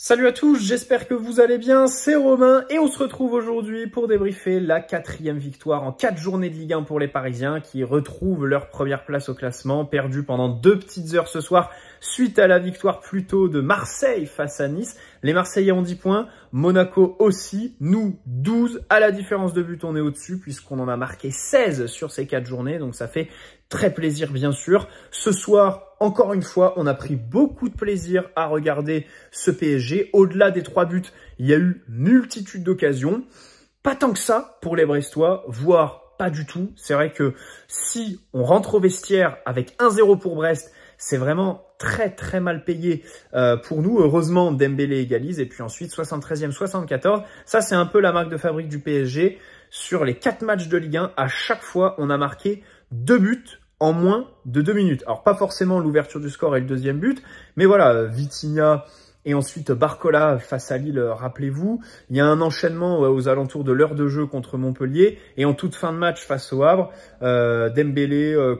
Salut à tous, j'espère que vous allez bien, c'est Romain et on se retrouve aujourd'hui pour débriefer la quatrième victoire en quatre journées de Ligue 1 pour les Parisiens qui retrouvent leur première place au classement, perdue pendant deux petites heures ce soir suite à la victoire plutôt de Marseille face à Nice. Les Marseillais ont 10 points, Monaco aussi, nous 12, à la différence de but on est au-dessus puisqu'on en a marqué 16 sur ces quatre journées, donc ça fait très plaisir bien sûr. Ce soir, encore une fois, on a pris beaucoup de plaisir à regarder ce PSG. Au-delà des trois buts, il y a eu multitude d'occasions. Pas tant que ça pour les Brestois, voire pas du tout. C'est vrai que si on rentre au vestiaire avec 1-0 pour Brest, c'est vraiment très très mal payé euh, pour nous. Heureusement, Dembélé égalise et puis ensuite 73e, 74. Ça, c'est un peu la marque de fabrique du PSG. Sur les quatre matchs de Ligue 1, à chaque fois, on a marqué deux buts en moins de deux minutes. Alors pas forcément l'ouverture du score et le deuxième but, mais voilà, Vitinha et ensuite Barcola face à Lille, rappelez-vous. Il y a un enchaînement aux alentours de l'heure de jeu contre Montpellier et en toute fin de match face au Havre, euh, Dembélé, euh,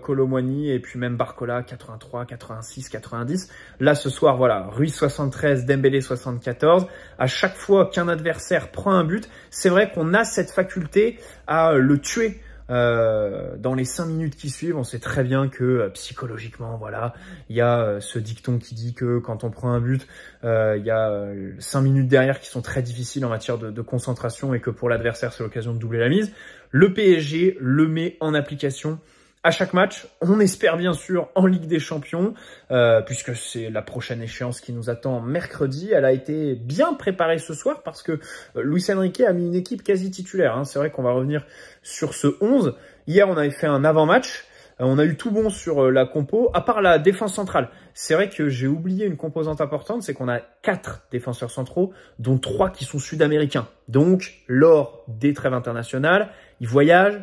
et puis même Barcola 83, 86, 90. Là ce soir, voilà, Ruiz 73, Dembélé 74. À chaque fois qu'un adversaire prend un but, c'est vrai qu'on a cette faculté à le tuer euh, dans les cinq minutes qui suivent, on sait très bien que euh, psychologiquement, voilà, il y a euh, ce dicton qui dit que quand on prend un but, il y a cinq minutes derrière qui sont très difficiles en matière de, de concentration et que pour l'adversaire, c'est l'occasion de doubler la mise. Le PSG le met en application à chaque match. On espère bien sûr en Ligue des Champions, euh, puisque c'est la prochaine échéance qui nous attend mercredi. Elle a été bien préparée ce soir parce que euh, Luis Enrique a mis une équipe quasi titulaire. Hein. C'est vrai qu'on va revenir sur ce 11. Hier, on avait fait un avant-match. Euh, on a eu tout bon sur la compo, à part la défense centrale. C'est vrai que j'ai oublié une composante importante, c'est qu'on a quatre défenseurs centraux, dont trois qui sont sud-américains. Donc, lors des trêves internationales, ils voyagent,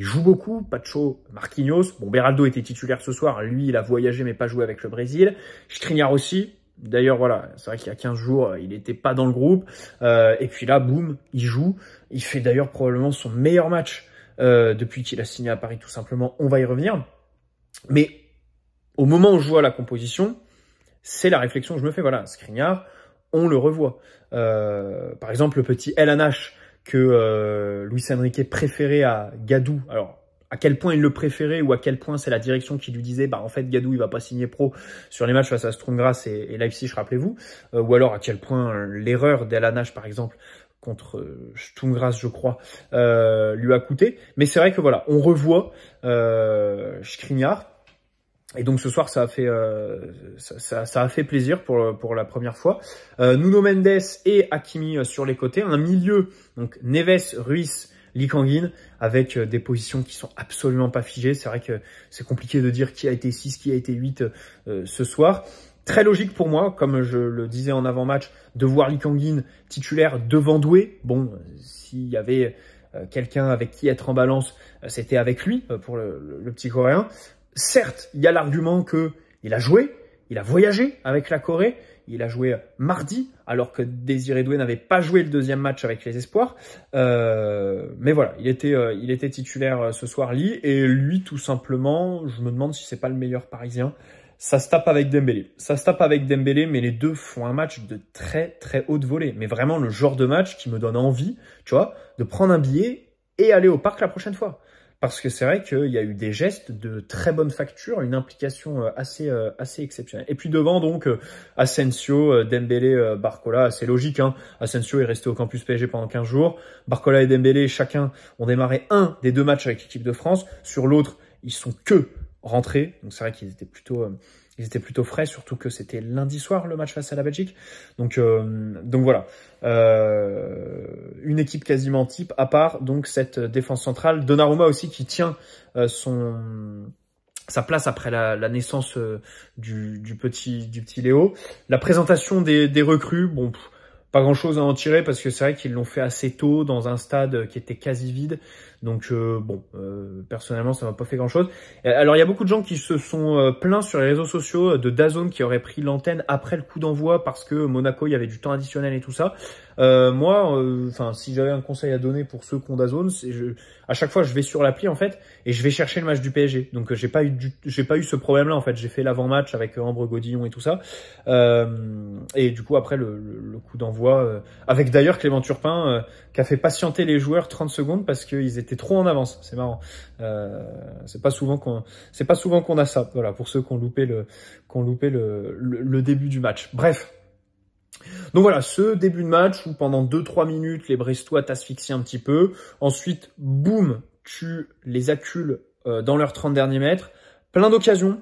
il joue beaucoup, Pacho, Marquinhos. Bon, Beraldo était titulaire ce soir. Lui, il a voyagé mais pas joué avec le Brésil. Skriniar aussi. D'ailleurs, voilà, c'est vrai qu'il y a 15 jours, il n'était pas dans le groupe. Euh, et puis là, boum, il joue. Il fait d'ailleurs probablement son meilleur match euh, depuis qu'il a signé à Paris, tout simplement. On va y revenir. Mais au moment où je vois la composition, c'est la réflexion que je me fais. Voilà, Skriniar, on le revoit. Euh, par exemple, le petit El Anash que euh, Luis Enrique préférait à Gadou. Alors, à quel point il le préférait ou à quel point c'est la direction qui lui disait bah en fait Gadou il va pas signer pro sur les matchs face à Strongras et, et Leipzig rappelez-vous euh, ou alors à quel point euh, l'erreur d'Elanache par exemple contre Strongrass, je crois, lui a coûté. Mais c'est vrai que voilà, on revoit euh, et donc ce soir, ça a fait, euh, ça, a fait plaisir pour, pour la première fois. Euh, Nuno Mendes et Akimi euh, sur les côtés. Un milieu, donc Neves, Ruiz, Likanguin, avec euh, des positions qui sont absolument pas figées. C'est vrai que c'est compliqué de dire qui a été 6, qui a été 8 ce soir. Très logique pour moi, comme je le disais en avant-match, de voir Likanguin titulaire devant Doué. Bon, s'il y avait quelqu'un avec qui être en balance, c'était avec lui pour le, petit coréen. Certes, il y a l'argument que il a joué, il a voyagé avec la Corée, il a joué mardi, alors que Désiré Doué n'avait pas joué le deuxième match avec les Espoirs. Euh, mais voilà, il était, euh, il était titulaire euh, ce soir-là, et lui, tout simplement, je me demande si c'est pas le meilleur Parisien. Ça se tape avec Dembélé. Ça se tape avec Dembélé, mais les deux font un match de très très haute volée. Mais vraiment le genre de match qui me donne envie, tu vois, de prendre un billet et aller au parc la prochaine fois parce que c'est vrai qu'il y a eu des gestes de très bonne facture, une implication euh, assez euh, assez exceptionnelle. Et puis devant donc euh, Asensio, Dembélé, Barcola, c'est logique. Hein Asensio est resté au campus PSG pendant 15 jours. Barcola et Dembélé, chacun ont démarré un des deux matchs avec l'équipe de France. Sur l'autre, ils sont que rentrés. Donc c'est vrai qu'ils étaient plutôt ils étaient plutôt frais, surtout que c'était lundi soir le match face à la Belgique. Donc, euh, donc voilà, euh, une équipe quasiment type, à part donc cette défense centrale. Donnarumma aussi qui tient euh, son sa place après la, naissance du, petit du petit Léo. La présentation des, recrues, bon. pas grand chose à en tirer parce que c'est vrai qu'ils l'ont fait assez tôt dans un stade qui était quasi vide. Donc euh, bon, euh, personnellement, ça m'a pas fait grand-chose. Euh, alors il y a beaucoup de gens qui se sont plaints sur les réseaux sociaux de Dazone qui aurait pris l'antenne après le coup d'envoi parce que Monaco, il y avait du temps additionnel et tout ça. Euh, moi, enfin, si j'avais un conseil à donner pour ceux qui ont Dazone, c'est je, à chaque fois, je vais sur l'appli en fait et je vais chercher le match du PSG. Donc j'ai pas eu, j'ai pas eu ce problème-là en fait. J'ai fait l'avant-match avec Ambre Godillon et tout ça. et du coup après le, le, coup d'envoi, avec d'ailleurs Clément Turpin qui a fait patienter les joueurs 30 secondes parce qu'ils étaient t'es trop en avance. C'est marrant. Euh, c'est pas souvent qu'on, c'est pas souvent qu'on a ça. Voilà, pour ceux qui ont loupé le, le, début du match. Bref, donc voilà, ce début de match où pendant 2-3 minutes, les Brestois t'asphyxient un petit peu. Ensuite, boum, tu les accules euh, dans leurs 30 derniers mètres. Plein d'occasions.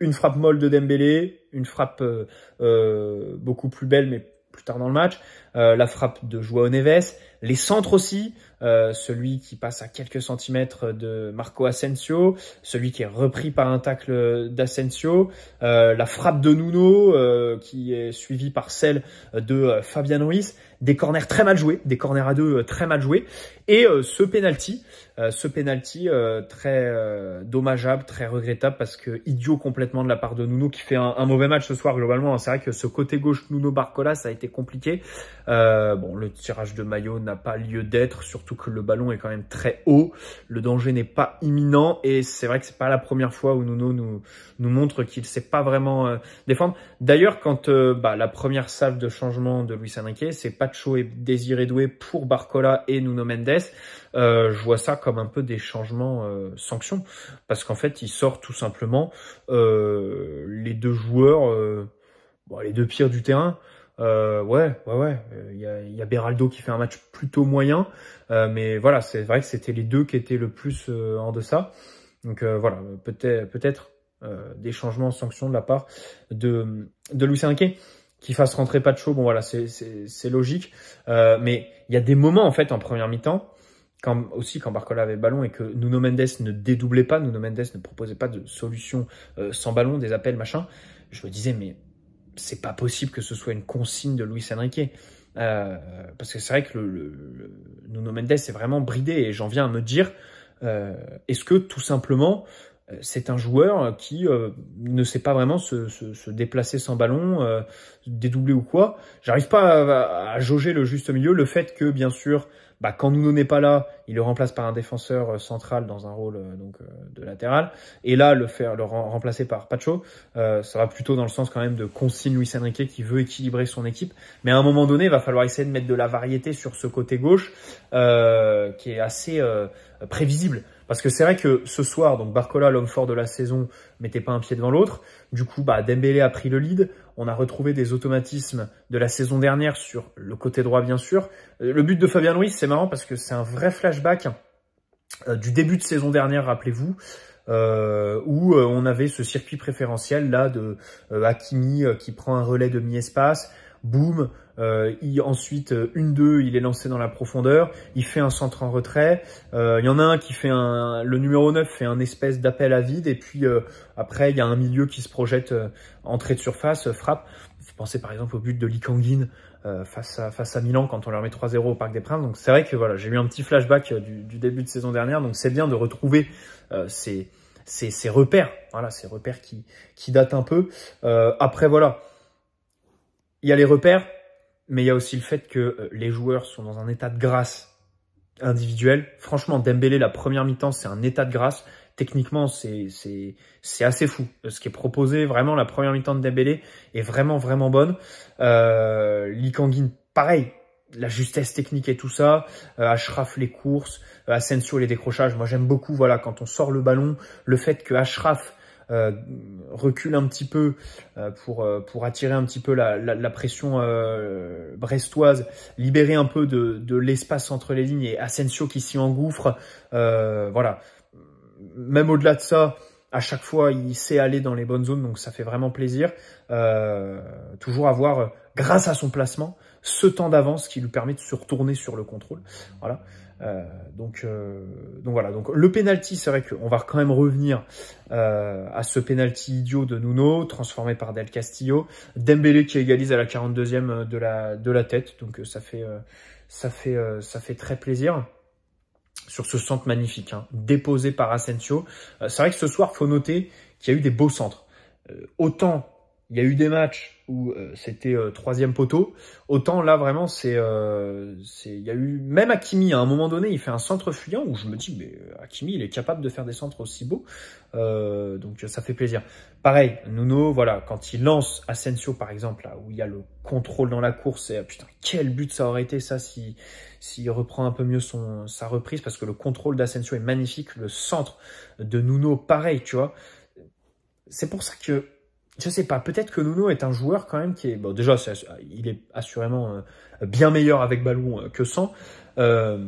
Une frappe molle de Dembélé, une frappe euh, beaucoup plus belle, mais plus tard dans le match. la frappe de Joao Neves. Les centres aussi. Euh, celui qui passe à quelques centimètres de Marco Asensio, celui qui est repris par un tacle d'Asensio, euh, la frappe de Nuno euh, qui est suivie par celle de Fabian Ruiz, des corners très mal joués, des corners à deux très mal joués, et ce penalty, ce penalty très dommageable, très regrettable parce que idiot complètement de la part de Nuno qui fait un, mauvais match ce soir globalement. Hein. C'est vrai que ce côté gauche Nuno Barcola ça a été compliqué. bon, le tirage de maillot n'a pas lieu d'être, sur surtout que le ballon est quand même très haut, le danger n'est pas imminent, et c'est vrai que c'est pas la première fois où Nuno nous, nous montre qu'il sait pas vraiment euh, défendre. D'ailleurs, quand euh, bah, la première salve de changement de Luis Enrique, c'est Pacho et Désiré Doué pour Barcola et Nuno Mendes, euh, je vois ça comme un peu des changements euh, sanctions, parce qu'en fait, il sort tout simplement les deux joueurs, bon, les deux pires du terrain, euh, ouais, ouais, ouais. Il euh, y a, y a Beraldo qui fait un match plutôt moyen. Euh, mais voilà, c'est vrai que c'était les deux qui étaient le plus euh, en deçà. Donc voilà, peut-être peut-être des changements en sanction de la part de, de Lucien Enrique qui fasse rentrer Pacho. Bon voilà, c'est logique. mais il y a des moments en fait en première mi-temps. Quand, aussi quand Barcola avait le ballon et que Nuno Mendes ne dédoublait pas, Nuno Mendes ne proposait pas de solution sans ballon, des appels, machin, je me disais mais c'est pas possible que ce soit une consigne de Luis Enrique. Euh, parce que c'est vrai que le, le, Nuno Mendes est vraiment bridé et j'en viens à me dire euh, est-ce que tout simplement euh, c'est un joueur qui ne sait pas vraiment se, déplacer sans ballon, dédoubler ou quoi. J'arrive pas à, jauger le juste milieu. Le fait que bien sûr bah, quand Nuno n'est pas là, il le remplace par un défenseur euh, central dans un rôle euh, donc euh, de latéral. Et là, le faire le remplacer par Pacho, ça va plutôt dans le sens quand même de consigne Luis Enrique qui veut équilibrer son équipe. Mais à un moment donné, il va falloir essayer de mettre de la variété sur ce côté gauche qui est assez prévisible. Parce que c'est vrai que ce soir, donc Barcola, l'homme fort de la saison, mettait pas un pied devant l'autre. Du coup, bah, Dembélé a pris le lead. On a retrouvé des automatismes de la saison dernière sur le côté droit, bien sûr. Euh, le but de Fabien Ruiz, c'est marrant parce que c'est un vrai flashback euh, du début de saison dernière, rappelez-vous. Euh, où on avait ce circuit préférentiel là de Hakimi qui prend un relais demi-espace, boum, euh, il, ensuite, euh, une deux, il est lancé dans la profondeur. Il fait un centre en retrait. Euh, il y en a un qui fait un, le numéro 9 fait un espèce d'appel à vide. Et puis euh, après, il y a un milieu qui se projette euh, entrée de surface, frappe. Vous pensez par exemple au but de Likanguin face à face à Milan quand on leur met 3-0 au Parc des Princes. Donc c'est vrai que voilà, j'ai eu un petit flashback du, du, début de saison dernière. Donc c'est bien de retrouver ces ces, ces, repères, voilà, ces repères qui, qui datent un peu. Euh, après, voilà, il y a les repères, mais il y a aussi le fait que euh, les joueurs sont dans un état de grâce individuel. Franchement, Dembélé, la première mi-temps, c'est un état de grâce. Techniquement, c'est assez fou. Euh, ce qui est proposé, vraiment, la première mi-temps de Dembélé est vraiment, vraiment bonne. Euh, pareil, la justesse technique et tout ça, euh, Ashraf les courses, euh, Asensio les décrochages. Moi j'aime beaucoup voilà quand on sort le ballon, le fait que Ashraf euh, recule un petit peu euh, pour, euh, pour attirer un petit peu la, pression brestoise, libérer un peu de, l'espace entre les lignes et Asensio qui s'y engouffre. voilà. Même au-delà de ça, à chaque fois, il sait aller dans les bonnes zones, donc ça fait vraiment plaisir. toujours avoir, grâce à son placement, ce temps d'avance qui lui permet de se retourner sur le contrôle. Voilà. Euh, donc, euh, donc voilà. Donc le penalty, c'est vrai qu'on va quand même revenir euh, à ce penalty idiot de Nuno, transformé par Del Castillo, Dembélé qui égalise à la 42e de la de la tête. Donc ça fait ça fait ça fait très plaisir sur ce centre magnifique hein, déposé par Asensio. c'est vrai que ce soir, faut noter qu'il y a eu des beaux centres. autant il y a eu des matchs où euh, c'était euh, troisième poteau. Autant là, vraiment, c'est, euh, il y a eu même Akimi à un moment donné, il fait un centre fuyant où je me dis, mais Hakimi, il est capable de faire des centres aussi beaux, donc ça fait plaisir. Pareil, Nuno, voilà, quand il lance Asensio par exemple, là où il y a le contrôle dans la course, et ah, putain, quel but ça aurait été ça si s'il reprend un peu mieux son sa reprise parce que le contrôle d'Asensio est magnifique, le centre de Nuno, pareil, tu vois. C'est pour ça que je sais pas, peut-être que Nuno est un joueur quand même qui est, bon, déjà, il est assurément euh, bien meilleur avec ballon euh, que sans. Euh,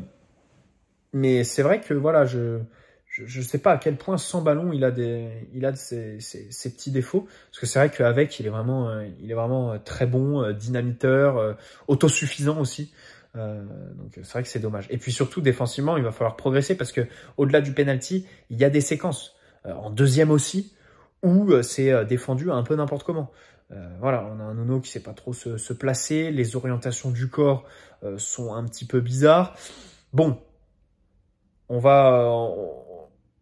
mais c'est vrai que voilà, je, je, sais pas à quel point sans ballon il a des, il a de ses, petits défauts. Parce que c'est vrai qu'avec, il est vraiment, il est vraiment très bon, dynamiteur, autosuffisant aussi. donc c'est vrai que c'est dommage. Et puis surtout défensivement, il va falloir progresser parce que au-delà du penalty, il y a des séquences. en deuxième aussi, où euh, c'est euh, défendu un peu n'importe comment. Euh, voilà, on a un nono qui sait pas trop se, placer, les orientations du corps sont un petit peu bizarres. Bon, on va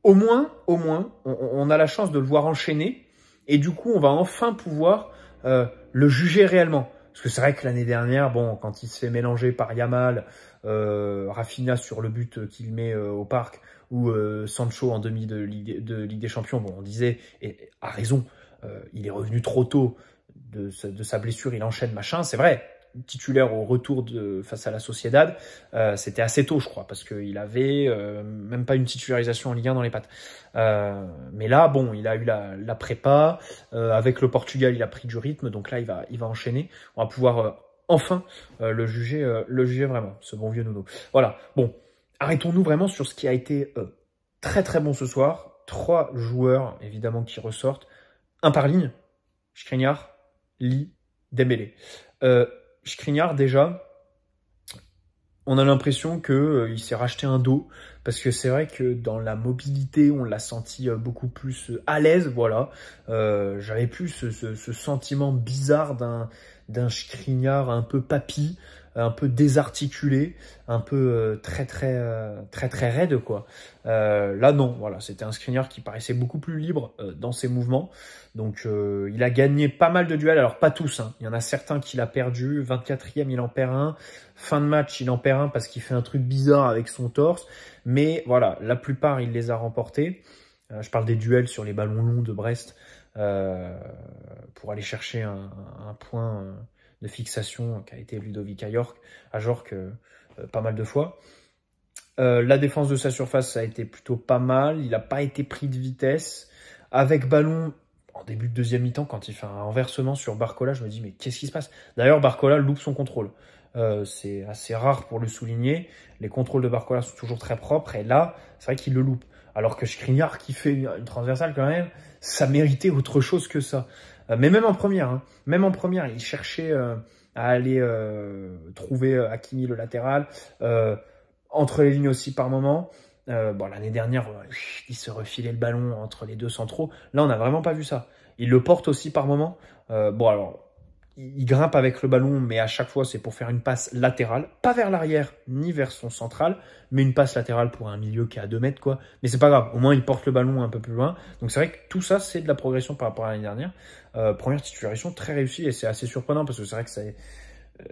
au moins, au moins, on, a la chance de le voir enchaîner et du coup, on va enfin pouvoir le juger réellement. Parce que c'est vrai que l'année dernière, bon, quand il se fait mélanger par Yamal, Rafinha sur le but qu'il met au parc, ou euh, Sancho en demi de Ligue, des Champions. Bon, on disait, et à raison, euh, il est revenu trop tôt de, sa blessure, il enchaîne machin, c'est vrai. Titulaire au retour de, face à la Sociedad, euh, c'était assez tôt, je crois, parce qu'il avait même pas une titularisation en Ligue 1 dans les pattes. mais là, bon, il a eu la, la prépa. avec le Portugal, il a pris du rythme, donc là, il va, il va enchaîner. On va pouvoir enfin le juger, le juger vraiment, ce bon vieux Nuno. Voilà. Bon, arrêtons-nous vraiment sur ce qui a été euh, très très bon ce soir. Trois joueurs, évidemment, qui ressortent. Un par ligne, Skriniar, Lee, Dembélé. Euh, déjà, on a l'impression qu'il euh, il s'est racheté un dos, parce que c'est vrai que dans la mobilité, on l'a senti euh, beaucoup plus à l'aise, voilà. J'avais plus ce, sentiment bizarre d'un d'un un peu papy, un peu désarticulé, un peu euh, très très euh, très très raide quoi. Euh, là non, voilà, c'était un screener qui paraissait beaucoup plus libre dans ses mouvements. Donc il a gagné pas mal de duels, alors pas tous, hein. il y en a certains qu'il a perdu, 24e il en perd un, fin de match il en perd un parce qu'il fait un truc bizarre avec son torse, mais voilà, la plupart il les a remportés. Je parle des duels sur les ballons longs de Brest pour aller chercher un, un point de fixation qu'a été Ludovic à York, à pas mal de fois. Euh, la défense de sa surface, ça a été plutôt pas mal. Il n'a pas été pris de vitesse. Avec ballon, en début de deuxième mi-temps, quand il fait un renversement sur Barcola, je me dis, mais qu'est-ce qui se passe D'ailleurs, Barcola loupe son contrôle. Euh, c'est assez rare pour le souligner. Les contrôles de Barcola sont toujours très propres. Et là, c'est vrai qu'il le loupe. Alors que Skriniar, qui fait une transversale quand même, ça méritait autre chose que ça. Euh, mais même en première, hein. même en première, il cherchait euh, à aller euh, trouver Hakimi le latéral, entre les lignes aussi par moment. bon, l'année dernière, il se refilait le ballon entre les deux centraux. Là, on n'a vraiment pas vu ça. Il le porte aussi par moment. bon, alors, il grimpe avec le ballon, mais à chaque fois, c'est pour faire une passe latérale, pas vers l'arrière ni vers son central, mais une passe latérale pour un milieu qui est à 2 mètres, quoi. Mais c'est pas grave, au moins il porte le ballon un peu plus loin. Donc c'est vrai que tout ça, c'est de la progression par rapport à l'année dernière. Euh, première situation très réussie et c'est assez surprenant parce que c'est vrai que ça. Euh,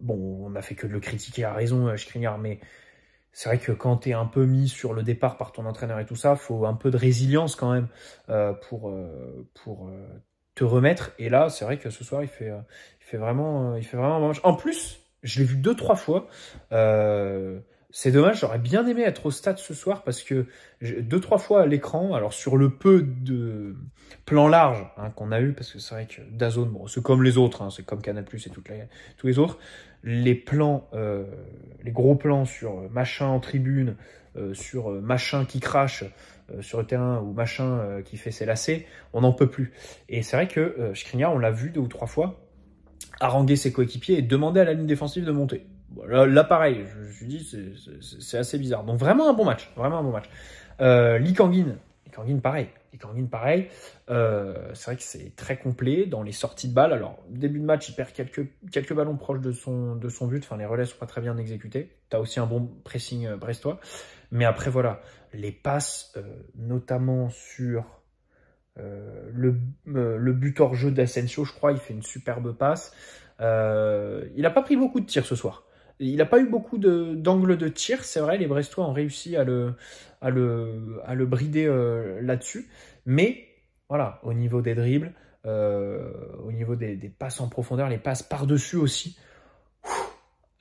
bon, on a fait que de le critiquer à raison, euh, Skriniar, mais c'est vrai que quand tu es un peu mis sur le départ par ton entraîneur et tout ça, faut un peu de résilience quand même pour, pour te remettre. Et là, c'est vrai que ce soir, il fait, euh, il fait vraiment, euh, il fait vraiment En plus, je l'ai vu deux, trois fois. Euh, c'est dommage, j'aurais bien aimé être au stade ce soir parce que deux, trois fois à l'écran, alors sur le peu de plan large hein, qu'on a eu, parce que c'est vrai que Dazone, bon, c'est comme les autres, hein, c'est comme Canal Plus et toute la, tous les autres, les plans, les gros plans sur machin en tribune, sur machin qui crache, euh, sur le terrain ou machin euh, qui fait ses lacets, on n'en peut plus. Et c'est vrai que euh, Skriniar, on l'a vu deux ou trois fois, haranguer ses coéquipiers et demander à la ligne défensive de monter. Là, pareil, je me suis dit, c'est assez bizarre. Donc vraiment un bon match, vraiment un bon match. Euh, Lee pareil. Et pareil. c'est vrai que c'est très complet dans les sorties de balles. Alors, début de match, il perd quelques, quelques ballons proches de son, de son but. Enfin, les relais sont pas très bien exécutés. T'as aussi un bon pressing brestois. Mais après, voilà les passes, euh, notamment sur euh, le, euh, le, but hors jeu d'Asensio, je crois, il fait une superbe passe. il n'a pas pris beaucoup de tirs ce soir. Il n'a pas eu beaucoup d'angles de, tir, c'est vrai, les Brestois ont réussi à le, à le, à le brider là-dessus. Mais voilà, au niveau des dribbles, au niveau des, passes en profondeur, les passes par-dessus aussi,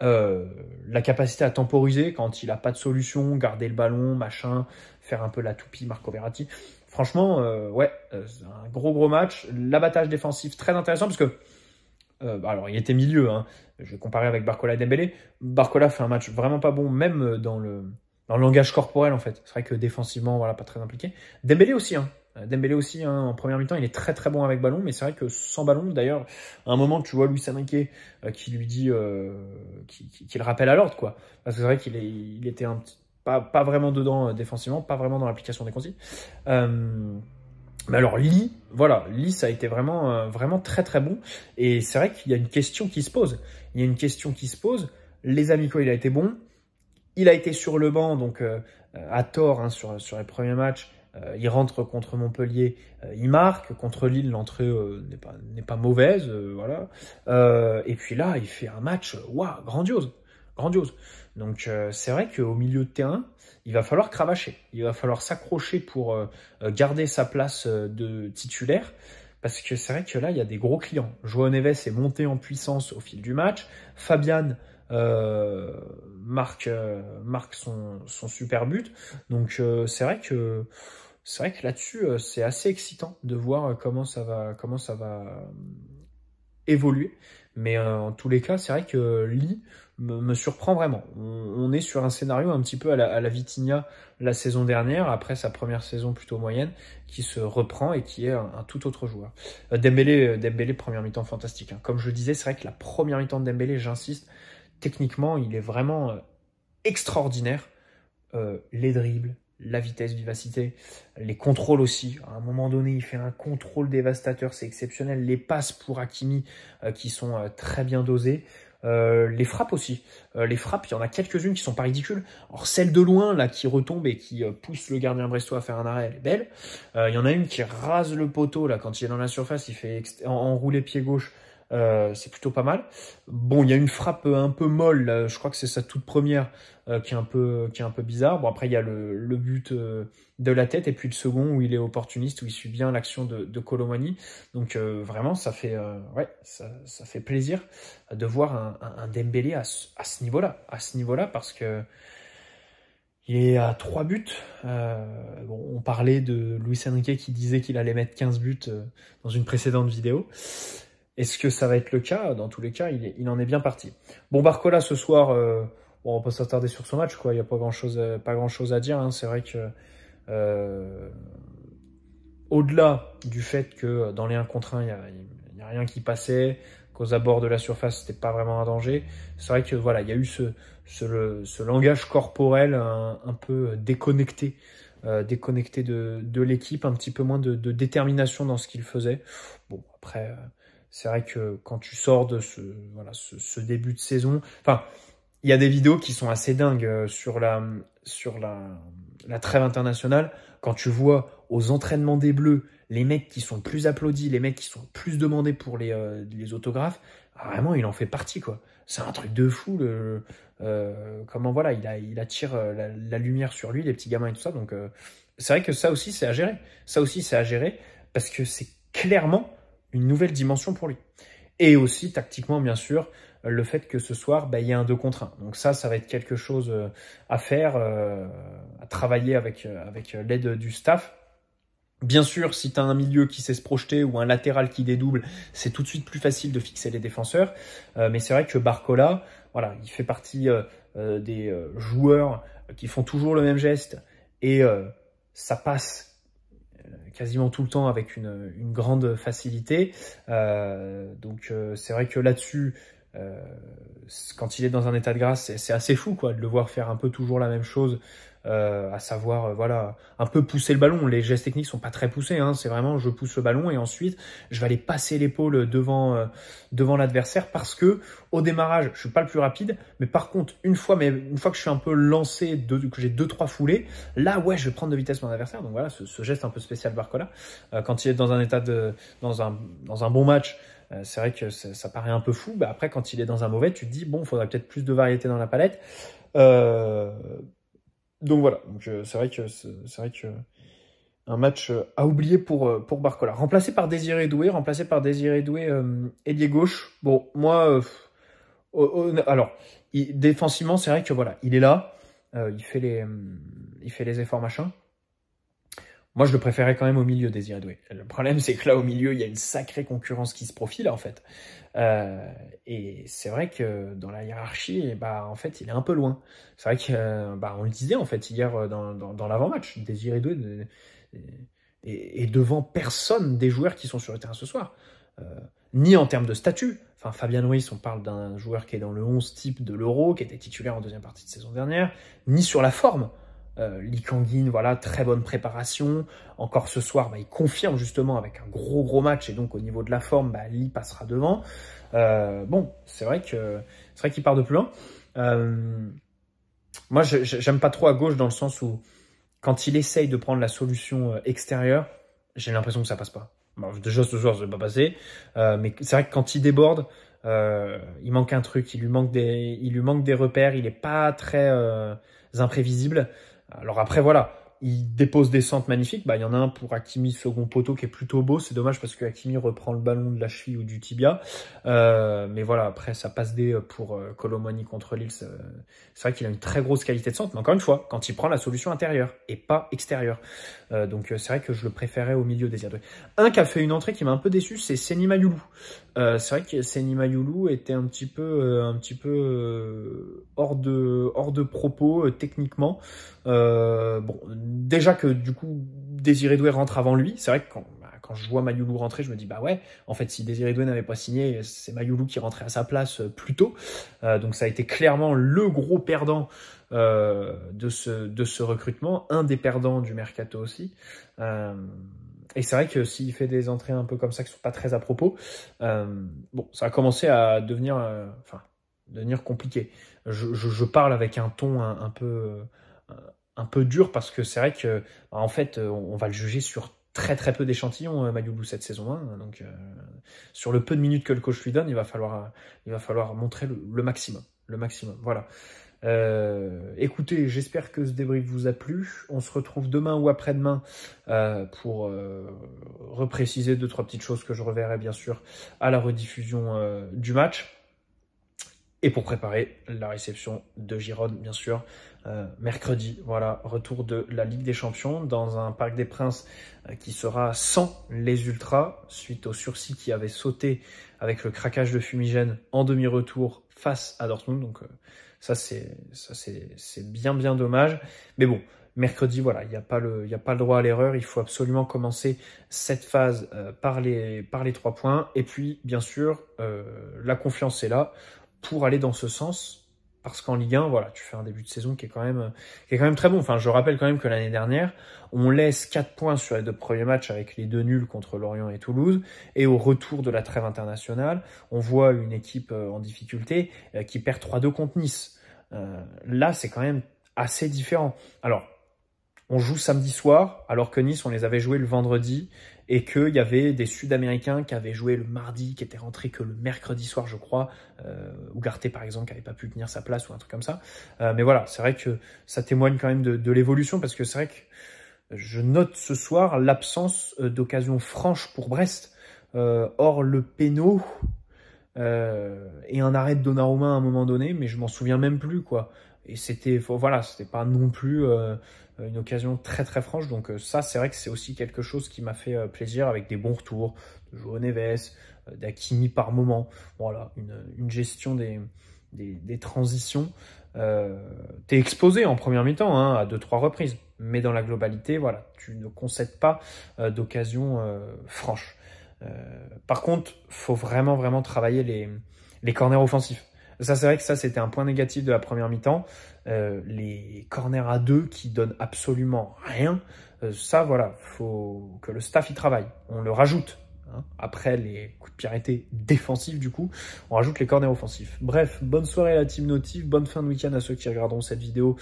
euh, la capacité à temporiser quand il a pas de solution, garder le ballon, machin, faire un peu la toupie Marco Verratti. Franchement, euh, ouais, euh, c'est un gros gros match. L'abattage défensif très intéressant parce que, bah, alors il était milieu, hein. je vais comparer avec Barcola et Dembélé. Barcola fait un match vraiment pas bon, même dans le dans le langage corporel en fait. C'est vrai que défensivement, voilà, pas très impliqué. Dembélé aussi, hein. Euh, Dembélé aussi, hein, en première mi-temps, il est très très bon avec ballon, mais c'est vrai que sans ballon, d'ailleurs, à un moment, tu vois Louis Saninke euh, qui lui dit, euh, qu'il qui, le rappelle à l'ordre, quoi. Parce que c'est vrai qu'il il était un pas, pas vraiment dedans défensivement, pas vraiment dans l'application des consignes. mais alors Lee, voilà, Lee, ça a été vraiment, vraiment très très bon. Et c'est vrai qu'il y a une question qui se pose. Il y a une question qui se pose. Les amicaux, il a été bon. Il a été sur le banc, donc euh, euh, à tort hein, sur, les premiers matchs. Euh, il rentre contre Montpellier, il marque. Contre Lille, l'entrée n'est pas, mauvaise. voilà. et puis là, il fait un match grandiose. Grandiose. Donc c'est vrai qu'au milieu de terrain, il va falloir cravacher. Il va falloir s'accrocher pour garder sa place de titulaire parce que c'est vrai que là, il y a des gros clients. Joao Neves est monté en puissance au fil du match. Fabian euh, marque, euh, son, super but. Donc euh, c'est vrai que c'est vrai que là-dessus, c'est assez excitant de voir comment ça va, comment ça va évoluer. Mais en tous les cas, c'est vrai que Lee me, surprend vraiment. On, est sur un scénario un petit peu à la, à la saison dernière, après sa première saison plutôt moyenne, qui se reprend et qui est un, tout autre joueur. Dembélé, Dembélé première mi-temps fantastique. Hein. Comme je disais, c'est vrai que la première mi-temps de Dembélé, j'insiste, techniquement, il est vraiment euh, extraordinaire. Euh, les dribbles, la vitesse, vivacité, les contrôles aussi. À un moment donné, il fait un contrôle dévastateur, c'est exceptionnel. Les passes pour Hakimi euh, qui sont très bien dosées. les frappes aussi. les frappes, il y en a quelques-unes qui sont pas ridicules. Or, celle de loin, là, qui retombe et qui pousse le gardien brestois à faire un arrêt, elle est belle. Il y en a une qui rase le poteau, là, quand il est dans la surface, il fait enrouler pied gauche. Euh, c'est plutôt pas mal. Bon, il y a une frappe un peu molle, euh, je crois que c'est sa toute première euh, qui, est un peu, qui est un peu bizarre. Bon, après, il y a le, but de la tête et puis le second où il est opportuniste, où il suit bien l'action de, de Colomani. Donc, vraiment, ça fait, ouais, ça, ça, fait plaisir de voir un, un, Dembélé à, ce niveau-là, à ce niveau-là, parce que il est à 3 buts. on parlait de Luis Enrique qui disait qu'il allait mettre 15 buts dans une précédente vidéo. Est-ce que ça va être le cas Dans tous les cas, il, en est bien parti. Bon, Barcola, ce soir, euh, on on peut s'attarder sur ce match. Il n'y a pas grand-chose euh, grand à dire. Hein. C'est vrai que... Euh, au-delà du fait que dans les 1 contre 1, il n'y a, rien qui passait, qu'aux abords de la surface, c'était pas vraiment un danger, c'est vrai que voilà, il y a eu ce, langage corporel un, peu déconnecté. déconnecté de, l'équipe, un petit peu moins de, détermination dans ce qu'il faisait. Bon, après, c'est vrai que quand tu sors de ce, voilà, ce, début de saison, enfin, il y a des vidéos qui sont assez dingues euh, sur la, sur la, la trêve internationale. Quand tu vois aux entraînements des Bleus, les mecs qui sont plus applaudis, les mecs qui sont plus demandés pour les, euh, les autographes, ah, vraiment, il en fait partie, quoi. C'est un truc de fou, le, euh, comment, voilà, il, attire la, lumière sur lui, les petits gamins et tout ça. Donc, c'est vrai que ça aussi, c'est à gérer. Ça aussi, c'est à gérer parce que c'est clairement une nouvelle dimension pour lui. Et aussi, tactiquement, bien sûr, le fait que ce soir, ben il y a un 2 contre 1. Donc ça, ça va être quelque chose euh, à faire, euh, à travailler avec, euh, avec l'aide du staff. Bien sûr, si tu as un milieu qui sait se projeter ou un latéral qui dédouble, c'est tout de suite plus facile de fixer les défenseurs. mais c'est vrai que Barcola, voilà, il fait partie des joueurs qui font toujours le même geste et ça passe euh, quasiment tout le temps avec une, grande facilité. Euh, donc euh, c'est vrai que là-dessus, quand il est dans un état de grâce, c'est assez fou quoi, de le voir faire un peu toujours la même chose, euh, à savoir euh, voilà un peu pousser le ballon. Les gestes techniques sont pas très poussés, hein, c'est vraiment je pousse le ballon et ensuite je vais aller passer l'épaule devant euh, devant l'adversaire parce que au démarrage je suis pas le plus rapide, mais par contre une fois mais une fois que je suis un peu lancé, que j'ai deux trois foulées, là ouais je vais prendre de vitesse mon adversaire. Donc voilà ce, geste un peu spécial Barcola quand il est dans un état de dans un dans un bon match. Euh, c'est vrai que ça paraît un peu fou. après, quand il est dans un mauvais, tu te dis, bon, il faudrait peut-être plus de variété dans la palette. Euh, donc voilà, euh, c'est vrai que c'est vrai que un match à oublier pour, pour Barcola. Remplacé par Désiré Doué, remplacé par Désiré Doué, ailier gauche. Bon, moi, alors, défensivement, c'est vrai que voilà, il est là, il, fait les, hum, il fait les efforts machin. Moi, je le préférais quand même au milieu, Désiré Doué. Le problème, c'est que là, au milieu, il y a une sacrée concurrence qui se profile, en fait. Euh, et c'est vrai que dans la hiérarchie, eh ben, en fait, il est un peu loin. C'est vrai qu'on euh, bah, on le disait, en fait, hier, euh, dans, dans, l'avant-match, Désiré Doué est, devant personne des joueurs qui sont sur le terrain ce soir. ni en termes de statut. Enfin, Fabien Ruiz, on parle d'un joueur qui est dans le 11 type de l'Euro, qui était titulaire en deuxième partie de saison dernière, ni sur la forme. Euh, Lee Kangin, voilà, très bonne préparation. Encore ce soir, bah, il confirme justement avec un gros gros match et donc au niveau de la forme, bah, Lee passera devant. Euh, bon, c'est vrai que c'est vrai qu'il part de plus loin. Euh, moi, j'aime pas trop à gauche dans le sens où quand il essaye de prendre la solution extérieure, j'ai l'impression que ça passe pas. déjà ce soir, ça va pas passé, mais c'est vrai que quand il déborde, il manque un truc, il lui manque des, il lui manque des repères, il n'est pas très imprévisible. Alors après, voilà, il dépose des centres magnifiques. Bah, il y en a un pour Hakimi, second poteau, qui est plutôt beau. C'est dommage parce que reprend le ballon de la cheville ou du tibia. Euh, mais voilà, après, ça passe des euh, pour Colomoni euh, Colomani contre Lille. C'est vrai qu'il a une très grosse qualité de centre. Mais encore une fois, quand il prend la solution intérieure et pas extérieure. donc, c'est vrai que je le préférais au milieu des deux. Un qui a fait une entrée qui m'a un peu déçu, c'est Senima euh, c'est vrai que Senima Yulu était un petit peu, euh, un petit peu euh, hors, de, hors de propos techniquement. bon, déjà que du coup, Désiré Doué rentre avant lui. C'est vrai que quand, bah, quand, je vois Mayulu rentrer, je me dis bah ouais, en fait, si Désiré Doué n'avait pas signé, c'est Mayulu qui rentrait à sa place plus tôt. donc ça a été clairement le gros perdant. de, ce, de ce recrutement, un des perdants du mercato aussi et c'est vrai que s'il fait des entrées un peu comme ça qui sont pas très à propos, euh, bon, ça a commencé à devenir, euh, enfin, devenir compliqué. Je, je, je, parle avec un ton un, peu, euh, un peu dur parce que c'est vrai que, bah, en fait, on, va le juger sur très très peu d'échantillons Mayoulou cette saison 1 hein, donc sur le peu de minutes que le coach lui donne il va falloir il va falloir montrer le maximum le maximum voilà euh, écoutez, j'espère que ce débrief vous a plu. On se retrouve demain ou après-demain euh, pour euh, repréciser deux, trois petites choses que je reverrai bien sûr à la rediffusion du match. Et pour préparer la réception de Gironde, bien sûr, mercredi. Voilà, retour de la Ligue des Champions dans un Parc des Princes qui sera sans les Ultras, suite au sursis qui avait sauté avec le craquage de fumigène en demi-retour face à Dortmund. Donc, ça, c'est bien, bien dommage. Mais bon, mercredi, voilà, il n'y a, pas le, droit à l'erreur. Il faut absolument commencer cette phase euh, par, les, par les trois points. Et puis, bien sûr, euh, la confiance est là pour aller dans ce sens parce qu'en Ligue 1, voilà, tu fais un début de saison qui est quand même, euh, qui est quand même très bon. Enfin, je rappelle quand même que l'année dernière, on laisse 4 points sur les deux premiers matchs avec les deux nuls contre Lorient et Toulouse. Et au retour de la trêve internationale, on voit une équipe euh, en difficulté euh, qui perd 3-2 contre Nice. là, c'est quand même assez différent. Alors, on joue samedi soir, alors que Nice, on les avait joués le vendredi et qu'il y avait des Sud-Américains qui avaient joué le mardi, qui étaient rentrés que le mercredi soir, je crois, ou euh, Garté, par exemple, qui n'avait pas pu tenir sa place ou un truc comme ça. Euh, mais voilà, c'est vrai que ça témoigne quand même de, l'évolution, parce que c'est vrai que je note ce soir l'absence euh, d'occasion franche pour Brest. Euh, or, le péno et un arrêt de Donnarumma à un moment donné, mais je m'en souviens même plus, quoi. Et c'était, voilà, c'était pas non plus... Euh, une occasion très très franche. Donc euh, ça, c'est vrai que c'est aussi quelque chose qui m'a fait euh, plaisir avec des bons retours de Joao Neves, d'Akimi par moment. Voilà, une, gestion des, des, transitions. Euh, es exposé en première mi-temps hein, à deux trois reprises, mais dans la globalité, voilà, tu ne concèdes pas d'occasions d'occasion franche. par contre, faut vraiment vraiment travailler les, les corners offensifs. Ça, c'est vrai que ça, c'était un point négatif de la première mi-temps. Euh, les corners à deux qui donnent absolument rien, euh, ça voilà, faut que le staff y travaille. On le rajoute. Hein, après les coups de pierre défensifs, du coup, on rajoute les corners offensifs. Bref, bonne soirée à la team Notif, bonne fin de week-end à ceux qui regarderont cette vidéo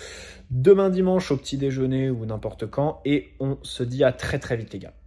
demain dimanche au petit déjeuner ou n'importe quand. Et on se dit à très très vite, les gars.